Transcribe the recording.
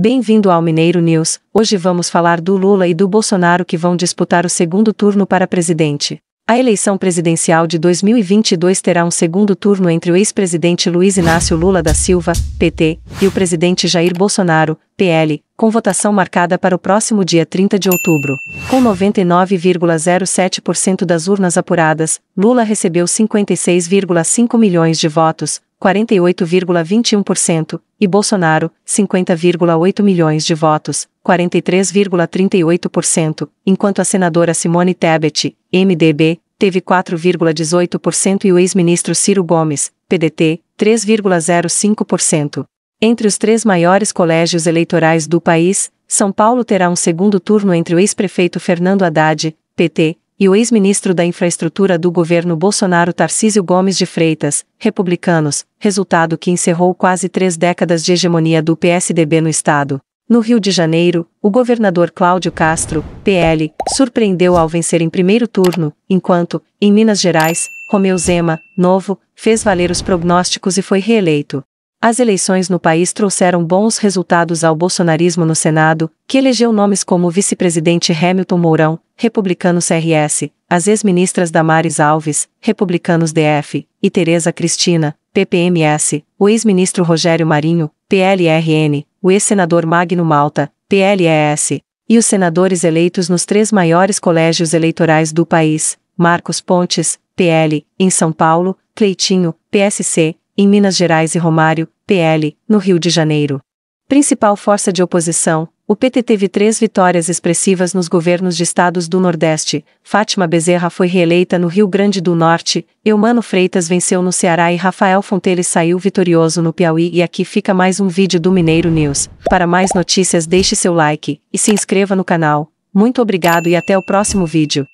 Bem-vindo ao Mineiro News. Hoje vamos falar do Lula e do Bolsonaro que vão disputar o segundo turno para presidente. A eleição presidencial de 2022 terá um segundo turno entre o ex-presidente Luiz Inácio Lula da Silva, PT, e o presidente Jair Bolsonaro, PL, com votação marcada para o próximo dia 30 de outubro. Com 99,07% das urnas apuradas, Lula recebeu 56,5 milhões de votos, 48,21%, e Bolsonaro, 50,8 milhões de votos, 43,38%, enquanto a senadora Simone Tebet, MDB, teve 4,18% e o ex-ministro Ciro Gomes, PDT, 3,05%. Entre os três maiores colégios eleitorais do país, São Paulo terá um segundo turno entre o ex-prefeito Fernando Haddad, PT, e o ex-ministro da Infraestrutura do governo Bolsonaro Tarcísio Gomes de Freitas, republicanos, resultado que encerrou quase três décadas de hegemonia do PSDB no Estado. No Rio de Janeiro, o governador Cláudio Castro, PL, surpreendeu ao vencer em primeiro turno, enquanto, em Minas Gerais, Romeu Zema, novo, fez valer os prognósticos e foi reeleito. As eleições no país trouxeram bons resultados ao bolsonarismo no Senado, que elegeu nomes como o vice-presidente Hamilton Mourão, republicano CRS, as ex-ministras Damares Alves, republicanos DF, e Tereza Cristina, PPMS, o ex-ministro Rogério Marinho, PLRN, o ex-senador Magno Malta, PLES, e os senadores eleitos nos três maiores colégios eleitorais do país, Marcos Pontes, PL, em São Paulo, Cleitinho, PSC, em Minas Gerais e Romário, PL, no Rio de Janeiro. Principal força de oposição, o PT teve três vitórias expressivas nos governos de estados do Nordeste. Fátima Bezerra foi reeleita no Rio Grande do Norte, Eumano Freitas venceu no Ceará e Rafael Fonteles saiu vitorioso no Piauí. E aqui fica mais um vídeo do Mineiro News. Para mais notícias, deixe seu like e se inscreva no canal. Muito obrigado e até o próximo vídeo.